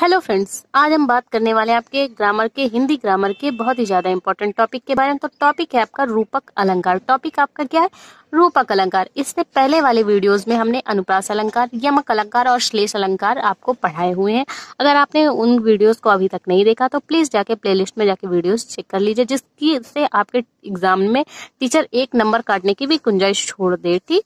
hello friends आज हम बात करने वाले हैं आपके ग्रामर के हिंदी ग्रामर के बहुत ही ज्यादा इम्पोर्टेंट टॉपिक के बारे में तो टॉपिक है आपका रूपक अलंकार टॉपिक आपका क्या है रूपक अलंकार इससे पहले वाले वीडियोस में हमने अनुप्रास अलंकार यमक अलंकार और श्लेष अलंकार आपको पढ़ाए हुए हैं अगर आपने उन वीडियोज को अभी तक नहीं देखा तो प्लीज जाके प्ले में जाके वीडियो चेक कर लीजिए जिसकी से आपके एग्जाम में टीचर एक नंबर काटने की भी गुंजाइश छोड़ दे ठीक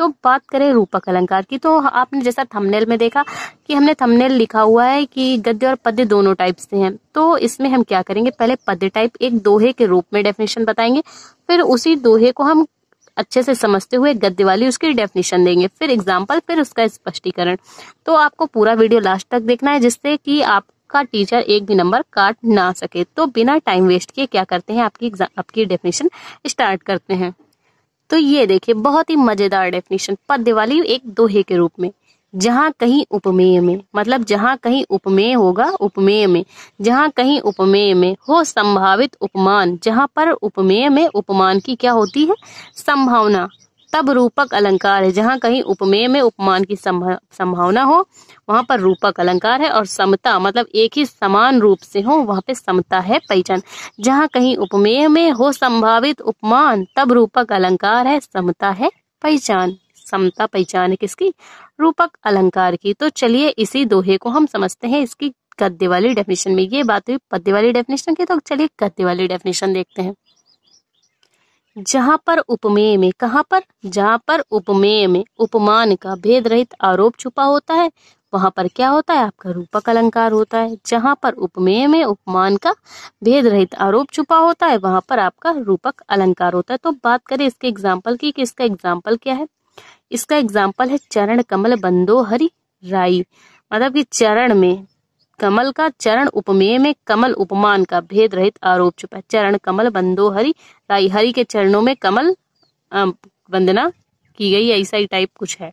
तो बात करें रूपक अलंकार की तो आपने जैसा थंबनेल में देखा कि हमने थंबनेल लिखा हुआ है कि गद्य और पद्य दोनों टाइप से हैं तो इसमें हम क्या करेंगे पहले पद्य टाइप एक दोहे के रूप में डेफिनेशन बताएंगे फिर उसी दोहे को हम अच्छे से समझते हुए गद्य वाली उसकी डेफिनेशन देंगे फिर एग्जाम्पल फिर उसका स्पष्टीकरण तो आपको पूरा वीडियो लास्ट तक देखना है जिससे कि आप आपका टीचर एक भी नंबर काट ना सके तो बिना टाइम वेस्ट किए क्या करते हैं आपकी आपकी डेफिनेशन स्टार्ट करते हैं तो ये देखिए बहुत ही मजेदार डेफिनेशन पद दिवाली एक दोहे के रूप में जहाँ कहीं उपमेय में मतलब जहाँ कहीं उपमेय होगा उपमेय में जहाँ कहीं उपमेय में हो संभावित उपमान जहाँ पर उपमेय में उपमान की क्या होती है संभावना तब रूपक अलंकार है जहाँ कहीं उपमेय में उपमान की संभावना हो वहां पर रूपक अलंकार है और समता मतलब एक ही समान रूप से हो वहां पे समता है पहचान जहाँ कहीं उपमेय में हो संभावित उपमान तब रूपक अलंकार है समता है पहचान समता पहचान है किसकी रूपक अलंकार की तो चलिए इसी दोहे को हम समझते हैं इसकी गद्य वाली डेफिनेशन में ये बात हुई पद्य वाली डेफिनेशन की तो चलिए गद्य वाली डेफिनेशन देखते हैं जहाँ पर उपमेय में कहाँ पर जहाँ पर उपमेय में उपमान का भेद रहित आरोप छुपा होता है वहाँ पर क्या होता है आपका रूपक अलंकार होता है जहाँ पर उपमेय में उपमान का भेद रहित आरोप छुपा होता है वहाँ पर आपका रूपक अलंकार होता है तो बात करें इसके एग्जाम्पल की कि इसका एग्जाम्पल क्या है इसका एग्जाम्पल है चरण कमल बंदो हरी राई मतलब कि चरण में कमल का चरण उपमेय में कमल उपमान का भेद रहित आरोप छुपा चरण कमल बंदो हरि राई हरि के चरणों में कमल वंदना की गई ऐसा ही टाइप कुछ है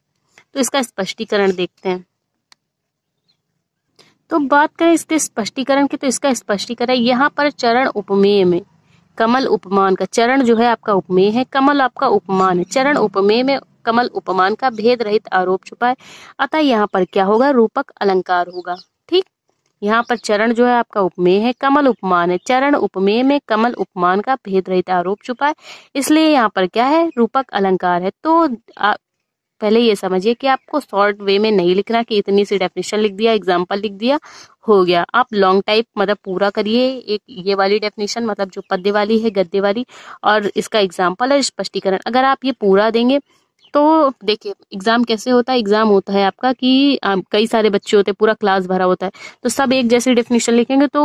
तो इसका स्पष्टीकरण देखते हैं तो बात करें इसके स्पष्टीकरण की तो इसका स्पष्टीकरण यहाँ पर चरण उपमेय में कमल उपमान का चरण जो है आपका उपमेय है कमल आपका उपमान है चरण उपमेय में कमल उपमान का भेद रहित आरोप छुपा है अतः यहाँ पर क्या होगा रूपक अलंकार होगा ठीक यहाँ पर चरण जो है आपका उपमेय है कमल उपमान है चरण उपमेय में कमल उपमान का भेद रहित आरोप छुपा है इसलिए यहाँ पर क्या है रूपक अलंकार है तो आ, पहले ये समझिए कि आपको शॉर्ट वे में नहीं लिखना कि इतनी सी डेफिनेशन लिख दिया एग्जाम्पल लिख दिया हो गया आप लॉन्ग टाइप मतलब पूरा करिए एक ये वाली डेफिनेशन मतलब जो पद्य वाली है गद्य वाली और इसका एग्जाम्पल और स्पष्टीकरण अगर आप ये पूरा देंगे तो देखिए एग्ज़ाम कैसे होता है एग्ज़ाम होता है आपका कि आप, कई सारे बच्चे होते हैं पूरा क्लास भरा होता है तो सब एक जैसी डेफिनेशन लिखेंगे तो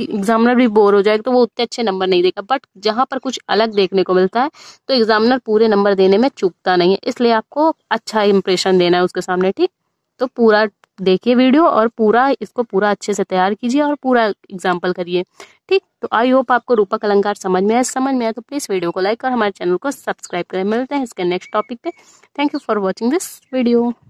एग्जामिनर भी बोर हो जाएगा तो वो उतने अच्छे नंबर नहीं देगा बट जहां पर कुछ अलग देखने को मिलता है तो एग्जामिनर पूरे नंबर देने में चूकता नहीं है इसलिए आपको अच्छा इंप्रेशन देना है उसके सामने ठीक तो पूरा देखिए वीडियो और पूरा इसको पूरा अच्छे से तैयार कीजिए और पूरा एग्जाम्पल करिए ठीक तो आई होप आपको रूपक अलंकार समझ में आया समझ में आया तो प्लीज़ वीडियो को लाइक और हमारे चैनल को सब्सक्राइब करें मिलते हैं इसके नेक्स्ट टॉपिक पे thank you for watching this video